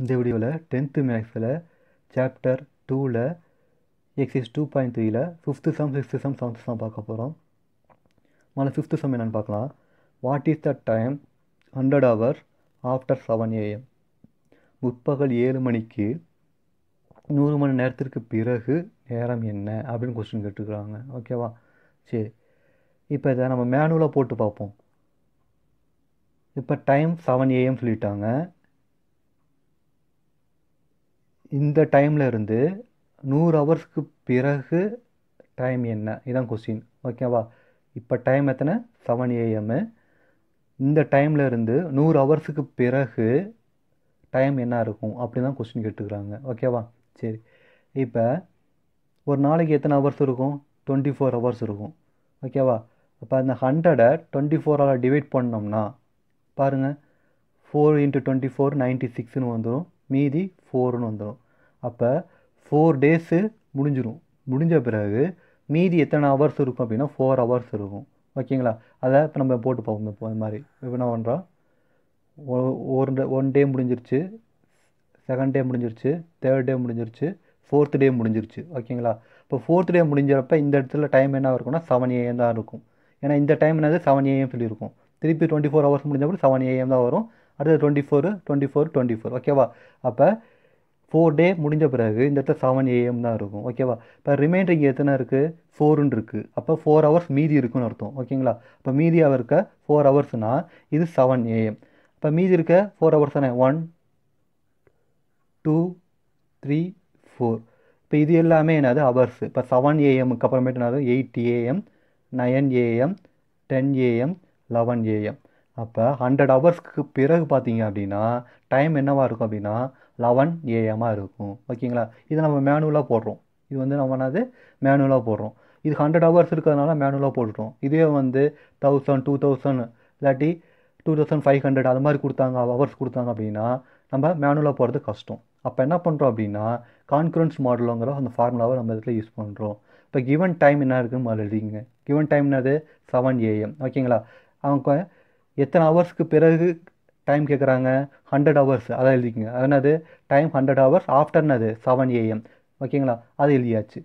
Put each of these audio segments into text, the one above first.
இந்த வீடியோவில் டென்த்து மேக்ஸில் சாப்டர் டூவில் எக்ஸைஸ் டூ பாயிண்ட் த்ரீயில் fifth sum sixth sum seventh sum பார்க்க போகிறோம் முதல்ல ஃபிஃப்த்து சம் என்னென்னு பார்க்கலாம் what is the time hundred hour after seven AM முற்பகல் ஏழு மணிக்கு நூறு மணி நேரத்திற்கு பிறகு நேரம் என்ன அப்படின்னு கொஸ்டின் கேட்டுருக்குறாங்க ஓகேவா சரி இப்போ இதை நம்ம மேனுவலாக போட்டு பார்ப்போம் இப்போ டைம் செவன் ஏஎம் சொல்லிட்டாங்க இந்த டைமில் இருந்து நூறு ஹவர்ஸ்க்கு பிறகு டைம் என்ன இதான் கொஸ்டின் ஓகேவா இப்போ டைம் எத்தனை செவன் ஏஎம்மு இந்த டைமில் இருந்து நூறு ஹவர்ஸுக்கு பிறகு டைம் என்ன இருக்கும் அப்படி தான் கொஸ்டின் கேட்டுக்கிறாங்க ஓகேவா சரி இப்போ ஒரு நாளைக்கு எத்தனை ஹவர்ஸ் இருக்கும் டுவெண்ட்டி ஃபோர் ஹவர்ஸ் இருக்கும் ஓகேவா அப்போ அந்த ஹண்ட்ரடை டுவெண்ட்டி ஃபோரால் டிவைட் பண்ணோம்னா பாருங்கள் four into twenty four ninety சிக்ஸ்னு வந்துடும் மீதி ஃபோர்னு வந்துடும் அப்போ ஃபோர் டேஸு முடிஞ்சிடும் முடிஞ்ச பிறகு மீதி எத்தனை ஹவர்ஸ் இருக்கும் அப்படின்னா ஃபோர் ஹவர்ஸ் இருக்கும் ஓகேங்களா அதை இப்போ நம்ம போட்டு பார்ப்போம் இப்போ அது மாதிரி இப்போ என்ன பண்ணுறோம் ஒரு ஒன் டே முடிஞ்சிருச்சு செகண்ட் டே முடிஞ்சிருச்சு தேர்ட் டே முடிஞ்சிருச்சு ஃபோர்த்து டே முடிஞ்சிருச்சு ஓகேங்களா இப்போ ஃபோர்த்து டே முடிஞ்சப்ப இந்த இடத்துல டைம் என்ன இருக்கும்னா செவன் ஏஎம் தான் இருக்கும் ஏன்னா இந்த டைம் என்னது செவன் ஏஎம் சொல்லியிருக்கும் திருப்பி டுவெண்ட்டி ஃபோர் ஹவர்ஸ் முடிஞ்ச அப்புறம் செவன் ஏஎம் தான் வரும் அடுத்து twenty four twenty four twenty four ஓகேவா அப்போ ஃபோர் டே முடிஞ்ச பிறகு இந்த இடத்துல செவன் ஏஎம் தான் இருக்கும் ஓகேவா இப்போ ரிமைண்டரிங் எத்தனை இருக்குது ஃபோருன்னு இருக்குது அப்போ ஃபோர் ஹவர்ஸ் மீதி இருக்குன்னு அர்த்தம் ஓகேங்களா இப்போ மீதியாக இருக்க ஃபோர் ஹவர்ஸ்னால் இது செவன் ஏஎம் இப்போ மீதி இருக்க ஃபோர் ஹவர்ஸ் தானே ஒன் டூ த்ரீ ஃபோர் இப்போ இது எல்லாமே என்னது ஹவர்ஸ் இப்போ செவன் ஏஎம்க்கு அப்புறமேட்டு என்னது eight AM nine AM ten AM eleven AM அப்போ ஹண்ட்ரட் ஹவர்ஸ்க்கு பிறகு பார்த்தீங்க அப்படின்னா டைம் என்னவாக இருக்கும் அப்படின்னா லெவன் ஏஎம்மாக இருக்கும் ஓகேங்களா இது நம்ம மேனுவலாக போடுறோம் இது வந்து நம்ம என்னது மேனுவலாக போடுறோம் இது ஹண்ட்ரட் ஹவர்ஸ் இருக்கிறதுனால மேனுவலாக போட்டுட்டோம் இதே வந்து தௌசண்ட் டூ தௌசண்ட் இல்லாட்டி டூ தௌசண்ட் ஃபைவ் ஹண்ட்ரட் அது மாதிரி கொடுத்தாங்க ஹவர்ஸ் கொடுத்தாங்க அப்படின்னா நம்ம மேனுவலாக போகிறது கஷ்டம் அப்போ என்ன பண்ணுறோம் அப்படின்னா கான்ஃபரன்ஸ் மாடலுங்கிற அந்த ஃபார்முலாவை நம்ம இதில் யூஸ் பண்ணுறோம் இப்போ கிவன் டைம் என்ன இருக்குன்னு எழுதிங்க கிவன் டைம் என்னது செவன் ஏஎம் ஓகேங்களா அவங்க எத்தனை ஹவர்ஸ்க்கு பிறகு டைம் கேட்குறாங்க ஹண்ட்ரட் ஹவர்ஸ் அதான் எழுதிக்கங்க அதனது டைம் ஹண்ட்ரட் ஹவர்ஸ் அது செவன் ஏஎம் ஓகேங்களா அது எழுதியாச்சு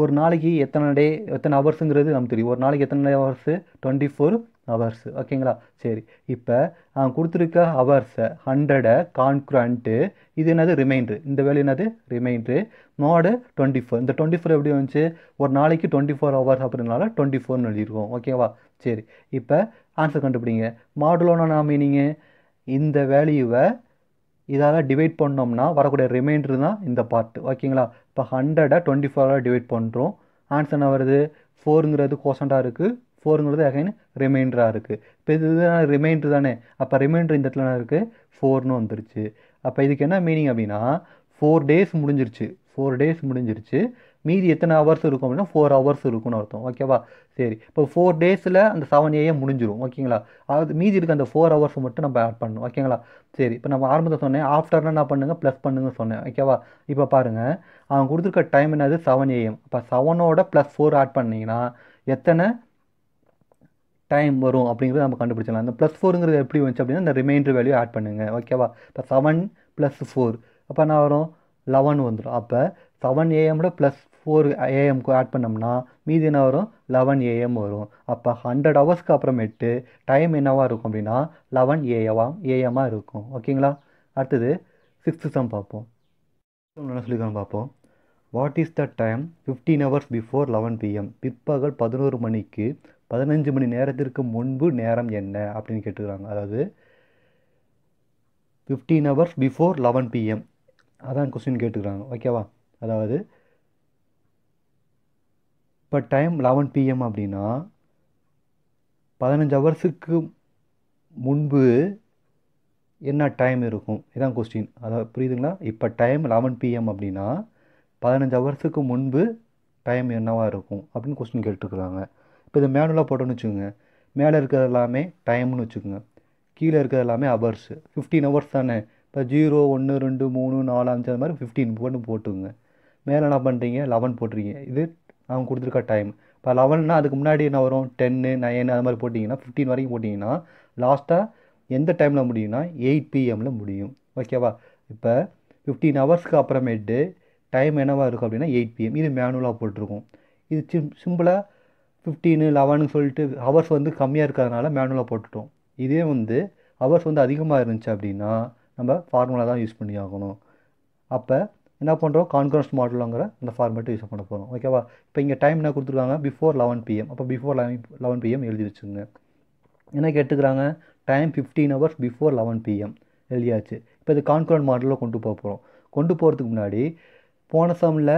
ஒரு நாளைக்கு எத்தனை டே எத்தனை ஹவர்ஸுங்கிறது நமக்கு தெரியும் ஒரு நாளைக்கு எத்தனை ஹவர்ஸு டுவெண்ட்டி ஃபோர் ஹவர்ஸ் ஓகேங்களா சரி இப்போ அவன் கொடுத்துருக்க ஹவர்ஸை ஹண்ட்ரடை கான்க்ரண்ட்டு இது என்னது ரிமைண்ட்ரு இந்த வேலை என்னது ரிமைண்ட்ரு மோடு டுவெண்ட்டி ஃபோர் இந்த டுவெண்ட்டி ஃபோர் எப்படி வந்துச்சு ஒரு நாளைக்கு டுவெண்ட்டி ஃபோர் ஹவர்ஸ் அப்படின்னால டுவெண்ட்டி ஃபோர்னு எழுதியிருக்கோம் ஓகேவா சரி இப்போ ஆன்சர் கண்டுபிடிங்க மாடுலோனா மீனிங்கு இந்த வேல்யூவை இதால் டிவைட் பண்ணோம்னா வரக்கூடிய ரிமைண்டர் தான் இந்த பார்ட் ஓகேங்களா இப்போ ஹண்ட்ரடை டுவெண்ட்டி ஃபோராக டிவைட் பண்ணுறோம் ஆன்சர் என்ன வருது ஃபோருங்கிறது கோசண்டாக இருக்குது ஃபோருங்கிறது அகைன் ரிமைண்டராக இருக்குது இப்போ இது ரிமைண்டர் தானே அப்போ ரிமைண்டர் இந்த இடத்துல இருக்குது ஃபோர்னு வந்துருச்சு அப்போ இதுக்கு என்ன மீனிங் அப்படின்னா ஃபோர் டேஸ் முடிஞ்சிருச்சு ஃபோர் டேஸ் முடிஞ்சிருச்சு மீதி எத்தனை ஹவர்ஸ் இருக்கும் அப்படின்னா ஃபோர் ஹவர்ஸ் இருக்கும்னு அர்த்தம் ஓகேவா சரி இப்போ ஃபோர் டேஸில் அந்த செவன் ஏஎம் முடிஞ்சிடும் ஓகேங்களா அது மீதி இருக்க அந்த ஃபோர் ஹவர்ஸ் மட்டும் நம்ம ஆட் பண்ணணும் ஓகேங்களா சரி இப்போ நம்ம ஆரம்பத்தில் சொன்னேன் ஆஃப்டர்னா என்ன பண்ணுங்கள் ப்ளஸ் பண்ணுங்கன்னு சொன்னேன் ஓகேவா இப்போ பாருங்கள் அவன் கொடுத்துருக்க டைம் என்னது செவன் ஏஎம் இப்போ செவனோட ப்ளஸ் ஃபோர் ஆட் பண்ணிங்கன்னா எத்தனை டைம் வரும் அப்படிங்கிறத நம்ம கண்டுபிடிச்சிடலாம் அந்த ப்ளஸ் ஃபோருங்கிறது எப்படி வந்துச்சு அப்படின்னா இந்த ரிமைண்டர் வேல்யூ ஆட் பண்ணுங்கள் ஓகேவா இப்போ செவன் ப்ளஸ் ஃபோர் அப்போ என்ன வரும் லெவன் வந்துடும் அப்போ செவன் ஏஎம்ல ப்ளஸ் ஃபோர் ஏஎம்க்கு ஆட் பண்ணோம்னா மீதி என்ன வரும் லெவன் ஏஎம் வரும் அப்போ ஹண்ட்ரட் ஹவர்ஸ்க்கு அப்புறமேட்டு டைம் என்னவாக இருக்கும் அப்படின்னா லெவன் ஏஎவா ஏஎம்மாக இருக்கும் ஓகேங்களா அடுத்தது சிக்ஸ்த்து சம் பார்ப்போம் என்ன சொல்லிக்கலாம் பார்ப்போம் what is the time fifteen hours before eleven PM பிற்பகல் பதினோரு மணிக்கு பதினஞ்சு மணி நேரத்திற்கு முன்பு நேரம் என்ன அப்படின்னு கேட்டுக்கிறாங்க அதாவது fifteen hours before eleven PM அதான் கொஸ்டின் கேட்டுக்கிறாங்க ஓகேவா அதாவது இப்போ டைம் லெவன் பிஎம் அப்படின்னா பதினஞ்சு ஹவர்ஸுக்கு முன்பு என்ன டைம் இருக்கும் இதான் கொஸ்டின் அதாவது புரியுதுங்களா இப்போ டைம் லெவன் பிஎம் அப்படின்னா பதினஞ்சு ஹவர்ஸுக்கு முன்பு டைம் என்னவாக இருக்கும் அப்படின்னு கொஸ்டின் கேட்டுருக்குறாங்க இப்போ இதை மேனுவலாக போட்டோன்னு வச்சுக்கோங்க மேலே இருக்கிறது எல்லாமே டைம்னு வச்சுக்கோங்க கீழே இருக்கிறது எல்லாமே ஹவர்ஸ் ஃபிஃப்டீன் ஹவர்ஸ் தானே இப்போ ஜீரோ ஒன்று ரெண்டு மூணு நாலு அஞ்சு அது மாதிரி ஃபிஃப்டீன் போட்டு போட்டுக்கோங்க மேலே என்ன பண்ணுறீங்க லெவன் போட்டிருக்கீங்க இது அவங்க கொடுத்துருக்க டைம் இப்போ லெவன்னா அதுக்கு முன்னாடி என்ன வரும் டென்னு நைன் அது மாதிரி போட்டிங்கன்னா ஃபிஃப்டீன் வரைக்கும் போட்டிங்கன்னா லாஸ்ட்டாக எந்த டைமில் முடியும்னா எயிட் பிஎம்மில் முடியும் ஓகேவா இப்போ ஃபிஃப்டீன் ஹவர்ஸ்க்கு அப்புறமேட்டு டைம் என்னவாக இருக்கும் அப்படின்னா எயிட் பிஎம் இது மேனுவலாக போட்டிருக்கும் இது சிம் சிம்பிளாக ஃபிஃப்டீனு லெவனு சொல்லிட்டு ஹவர்ஸ் வந்து கம்மியாக இருக்கிறதுனால மேனுவலாக போட்டுட்டோம் இதே வந்து ஹவர்ஸ் வந்து அதிகமாக இருந்துச்சு அப்படின்னா நம்ம ஃபார்முலா தான் யூஸ் பண்ணி ஆகணும் அப்போ என்ன பண்ணுறோம் கான்கரன்ஸ் மாடலுங்கிற அந்த ஃபார்மேட்டு யூஸ் பண்ண போகிறோம் ஓகேவா இப்போ இங்கே டைம் என்ன கொடுத்துருக்காங்க பிஃபோர் லெவன் பிஎம் அப்போ பிஃபோர் லெவன் லெவன் பிஎம் எழுதி வச்சுங்க என்ன கேட்டுக்கிறாங்க time fifteen hours before eleven PM எழுதியாச்சு இப்போ இது கான்கரன்ட் மாடலில் கொண்டு போக போகிறோம் கொண்டு போகிறதுக்கு முன்னாடி போன சமில்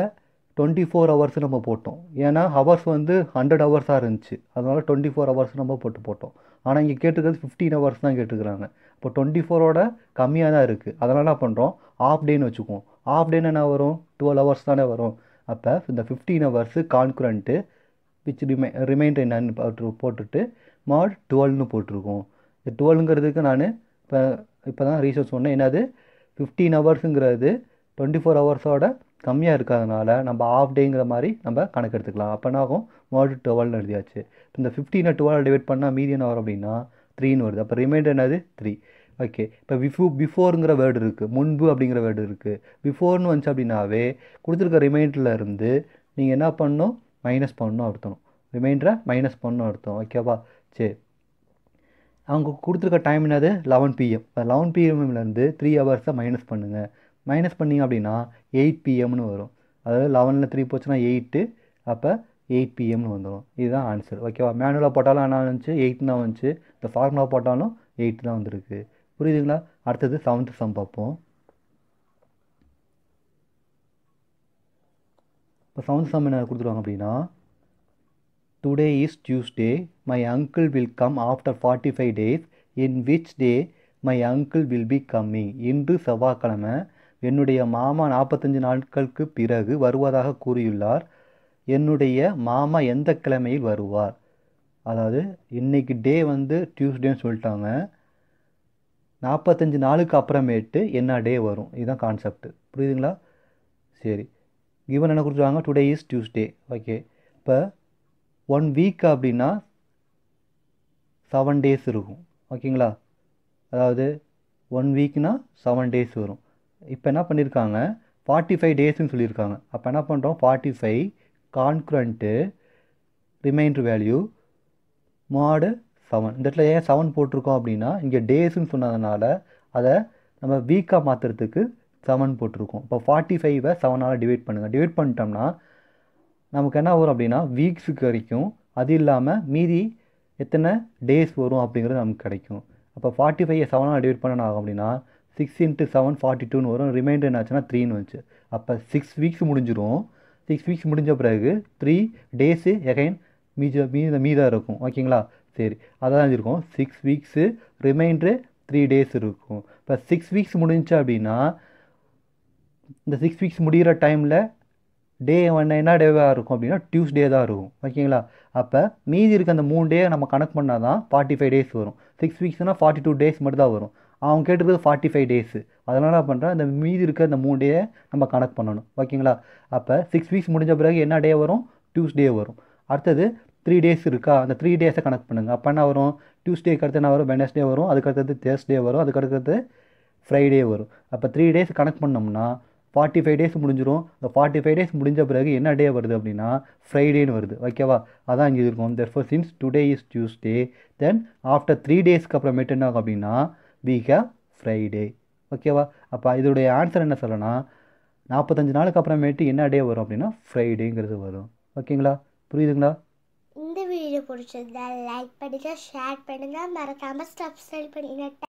டுவெண்ட்டி ஃபோர் ஹவர்ஸ் நம்ம போட்டோம் ஏன்னா ஹவர்ஸ் வந்து ஹண்ட்ரட் ஹவர்ஸாக இருந்துச்சு அதனால் டுவெண்ட்டி ஃபோர் ஹவர்ஸ் நம்ம போட்டு போட்டோம் ஆனால் இங்கே கேட்டுக்கிறது ஃபிஃப்டீன் ஹவர்ஸ் தான் கேட்டுக்கிறாங்க இப்போ டுவெண்ட்டி ஃபோரோட கம்மியாக தான் இருக்குது அதனால் என்ன பண்ணுறோம் ஆஃப் டேன்னு வச்சுக்குவோம் ஆஃப் டே என்ன வரும் டுவெல் ஹவர்ஸ் தானே வரும் அப்போ இந்த ஃபிஃப்டீன் ஹவர்ஸு கான்குரண்ட்டு விச் ரிமை ரிமைண்டர் என்னன்னு போட்டுட்டு மாட் டுவெல்னு போட்டிருக்கோம் இந்த டுவெல்ங்கிறதுக்கு நான் இப்போ இப்போ தான் ரீசர்ச் சொன்னேன் என்னது ஃபிஃப்டீன் ஹவர்ஸுங்கிறது டுவெண்ட்டி ஃபோர் ஹவர்ஸோட கம்மியாக இருக்கிறதுனால நம்ம ஆஃப் டேங்கிற மாதிரி நம்ம கணக்கு எடுத்துக்கலாம் ஆகும் மாடு டுவெல்னு எழுதியாச்சு இந்த ஃபிஃப்டீனை டுவெல் டிவைட் பண்ணால் என்ன வரும் அப்படின்னா த்ரீன்னு வருது அப்போ ரிமைண்டர் என்னது த்ரீ ஓகே இப்போ பிஃபு பிஃபோருங்கிற வேர்டு இருக்குது முன்பு அப்படிங்கிற வேர்டு இருக்குது பிஃபோர்னு வந்துச்சு அப்படின்னாவே கொடுத்துருக்க ரிமைண்டரில் இருந்து நீங்கள் என்ன பண்ணணும் மைனஸ் பண்ணணும் அர்த்தம் ரிமைண்டரை மைனஸ் பண்ணணும் அர்த்தம் ஓகேவா சரி அவங்க கொடுத்துருக்க டைம் என்னது லெவன் பிஎம் இப்போ லெவன் பிஎம்லேருந்து த்ரீ ஹவர்ஸை மைனஸ் பண்ணுங்கள் மைனஸ் பண்ணிங்க அப்படின்னா எயிட் பிஎம்னு வரும் அதாவது லெவனில் த்ரீ போச்சுன்னா எயிட்டு அப்போ எயிட் பிஎம்னு வந்துடும் இதுதான் ஆன்சர் ஓகேவா மேனுவலாக போட்டாலும் என்ன வந்துச்சு எயிட் தான் வந்துச்சு இந்த ஃபார்முலா போட்டாலும் எயிட் தான் வந்திருக்கு புரியுதுங்களா அடுத்தது செவன்த் சம் பார்ப்போம் இப்போ செவன்த் சம் என்ன கொடுத்துருவாங்க அப்படின்னா today is Tuesday my uncle will come after forty five days in which day my uncle will be coming இன்று செவ்வாய்க்கிழமை என்னுடைய மாமா நாற்பத்தஞ்சு நாட்களுக்கு பிறகு வருவதாக கூறியுள்ளார் என்னுடைய மாமா எந்த கிழமையில் வருவார் அதாவது இன்றைக்கி டே வந்து டியூஸ்டேன்னு சொல்லிட்டாங்க நாற்பத்தஞ்சு நாளுக்கு அப்புறமேட்டு என்ன டே வரும் இதுதான் கான்செப்ட் புரியுதுங்களா சரி கிவன் என்ன கொடுத்துருவாங்க டுடே இஸ் டியூஸ்டே ஓகே இப்போ ஒன் வீக் அப்படின்னா செவன் டேஸ் இருக்கும் ஓகேங்களா அதாவது ஒன் வீக்னால் செவன் டேஸ் வரும் இப்போ என்ன பண்ணியிருக்காங்க ஃபார்ட்டி ஃபைவ் டேஸ்ன்னு சொல்லியிருக்காங்க அப்போ என்ன பண்ணுறோம் forty five congruent remainder value mod seven இந்த இடத்துல ஏன் செவன் போட்டிருக்கோம் அப்படின்னா இங்கே டேஸ்ன்னு சொன்னதுனால அதை நம்ம வீக்காக மாற்றுறதுக்கு செவன் போட்டிருக்கோம் இப்போ ஃபார்ட்டி ஃபைவை செவனால் டிவைட் பண்ணுங்கள் டிவைட் பண்ணிட்டோம்னா நமக்கு என்ன வரும் அப்படின்னா வீக்ஸுக்கு வரைக்கும் அது இல்லாமல் மீதி எத்தனை டேஸ் வரும் அப்படிங்கிறது நமக்கு கிடைக்கும் அப்போ ஃபார்ட்டி ஃபைவை செவனால் டிவைட் பண்ணணும் ஆகும் அப்படின்னா சிக்ஸ் இன்ட்டு செவன் ஃபார்ட்டி டூன்னு வரும் ரிமைண்டர் என்னாச்சுன்னா த்ரீன்னு வந்துச்சு அப்போ சிக்ஸ் வீக்ஸ் முடிஞ்சிடும் சிக்ஸ் வீக்ஸ் முடிஞ்ச பிறகு த்ரீ டேஸு எகைன் மீதி மீத மீதாக இருக்கும் ஓகேங்களா சரி அதான் இருக்கும் six weeks remainder three days இருக்கும் இப்போ சிக்ஸ் வீக்ஸ் முடிஞ்சா அப்படின்னா இந்த சிக்ஸ் வீக்ஸ் முடிகிற டைமில் டே ஒன் என்ன டேவாக இருக்கும் அப்படின்னா டியூஸ்டே தான் இருக்கும் ஓகேங்களா அப்போ மீதி இருக்க அந்த மூணு டே நம்ம கணக்கு பண்ணால் தான் ஃபார்ட்டி ஃபைவ் டேஸ் வரும் சிக்ஸ் வீக்ஸ்னால் ஃபார்ட்டி டூ டேஸ் மட்டும் தான் வரும் அவங்க கேட்டிருக்கிறது ஃபார்ட்டி ஃபைவ் டேஸு அதனால் என்ன பண்ணுறோம் இந்த மீதி இருக்க அந்த மூணு டேயை நம்ம கணக்கு பண்ணணும் ஓகேங்களா அப்போ சிக்ஸ் வீக்ஸ் முடிஞ்ச பிறகு என்ன டே வரும் டியூஸ்டே வரும் அடுத்தது த்ரீ டேஸ் இருக்கா அந்த த்ரீ டேஸை கணக்கு பண்ணுங்கள் அப்போ என்ன வரும் டியூஸ்டேக்கு அடுத்து என்ன வரும் வெனஸ்டே வரும் அதுக்கடுத்தது தேர்ஸ்டே வரும் அதுக்கடுத்தது ஃப்ரைடே வரும் அப்போ த்ரீ டேஸ் கணக்கு பண்ணோம்னா ஃபார்ட்டி ஃபைவ் டேஸ் முடிஞ்சிடும் இந்த ஃபார்ட்டி ஃபைவ் டேஸ் முடிஞ்ச பிறகு என்ன டே வருது அப்படின்னா ஃப்ரைடேன்னு வருது ஓகேவா அதான் இங்கே இருக்கும் four since today is Tuesday then after three டேஸ்க்கு அப்புறம் என்ன ஆகும் அப்படின்னா வி ஃப்ரைடே ஓகேவா அப்போ இதோடைய ஆன்சர் என்ன சொல்லணும் நாற்பத்தஞ்சு நாளுக்கு அப்புறமேட்டு என்ன டே வரும் அப்படின்னா ஃப்ரைடேங்கிறது வரும் ஓகேங்களா புரியுதுங்களா இந்த வீடியோ பிடிச்சிருந்தா லைக் பண்ணுங்கள் ஷேர் பண்ணுங்கள் மறக்காமல் சப்ஸ்கிரைப் பண்ணிங்க